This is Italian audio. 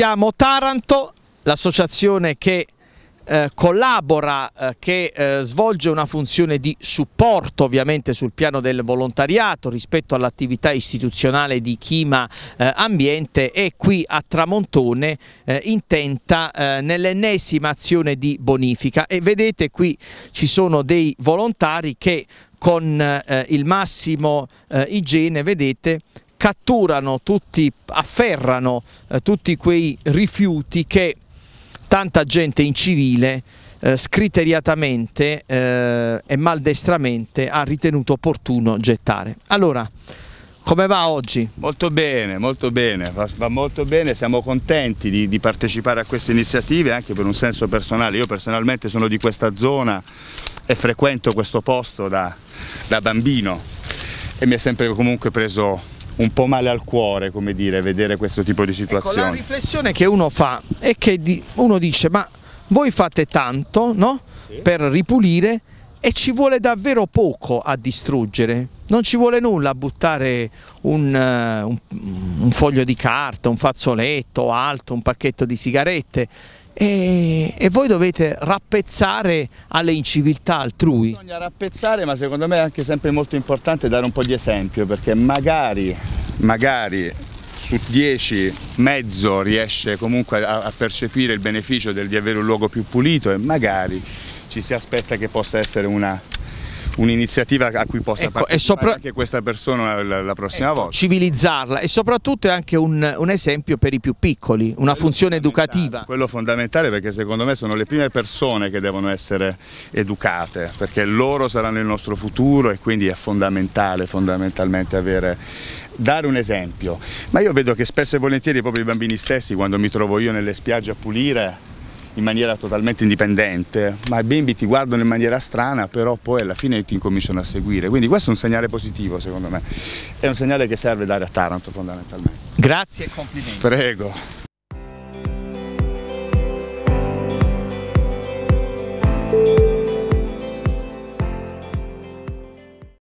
Siamo Taranto, l'associazione che eh, collabora, eh, che eh, svolge una funzione di supporto ovviamente sul piano del volontariato rispetto all'attività istituzionale di Chima eh, Ambiente e qui a Tramontone intenta nell'ennesima azione di bonifica e vedete qui ci sono dei volontari che con il massimo igiene vedete catturano, tutti, afferrano eh, tutti quei rifiuti che tanta gente incivile eh, scriteriatamente eh, e maldestramente ha ritenuto opportuno gettare. Allora, come va oggi? Molto bene, molto bene, va, molto bene, siamo contenti di, di, partecipare a queste iniziative anche per un senso personale, io personalmente sono di questa zona e frequento questo posto da, da bambino e mi è sempre comunque preso un po' male al cuore, come dire, vedere questo tipo di situazione. Ecco, la riflessione che uno fa è che uno dice, ma voi fate tanto no? sì. per ripulire e ci vuole davvero poco a distruggere, non ci vuole nulla a buttare un, eh, un, un foglio di carta, un fazzoletto alto, un pacchetto di sigarette, e, e, voi dovete rappezzare alle inciviltà altrui. Bisogna rappezzare ma secondo me è anche sempre molto importante dare un po' di esempio perché magari, magari su 10 mezzo riesce comunque a, a percepire il beneficio del, di avere un luogo più pulito e magari ci si aspetta che possa essere una un'iniziativa a cui possa ecco, partecipare sopra... anche questa persona la, la prossima ecco, volta. Civilizzarla e soprattutto è anche un, un esempio per i più piccoli, una quello funzione educativa. Quello fondamentale perché secondo me sono le prime persone che devono essere educate, perché loro saranno il nostro futuro e quindi è fondamentale fondamentalmente avere dare un esempio, ma io vedo che spesso e volentieri proprio i bambini stessi quando mi trovo io nelle spiagge a pulire in maniera totalmente indipendente, ma i bimbi ti guardano in maniera strana, però poi alla fine ti incominciano a seguire. Quindi questo è un segnale positivo secondo me, è un segnale che serve dare a Taranto fondamentalmente. Grazie e complimenti. Prego.